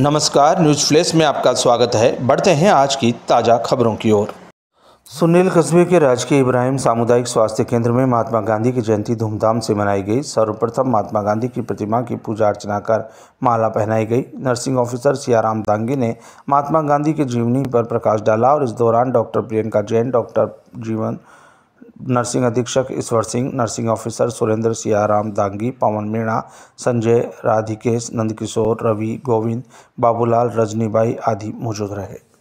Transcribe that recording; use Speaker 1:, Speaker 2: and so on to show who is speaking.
Speaker 1: नमस्कार news flash में आपका स्वागत है बढ़ते हैं आज की ताज़ा खबरों की ओर सुनील कस्बे के राजकीय इब्राहिम सामुदायिक स्वास्थ्य केंद्र में महात्मा गांधी की जयंती धूमधाम से मनाई गई सर्वप्रथम महात्मा गांधी की प्रतिमा की पूजा अर्चना कर माला पहनाई गई नर्सिंग ऑफिसर सियाराम दांगी ने महात्मा गांधी की जीवनी पर प्रकाश डाला और इस दौरान doctor Priyanka Jain doctor Jeevan nursing अधीक्षक ईश्वर सिंह नर्सिंग ऑफिसर सुरेंद्र सियाराम दांगी पवन मीणा संजय राधिकेश नंदकिशोर रवि गोविंद बाबूलाल रजनीबाई आदि मौजूद रहे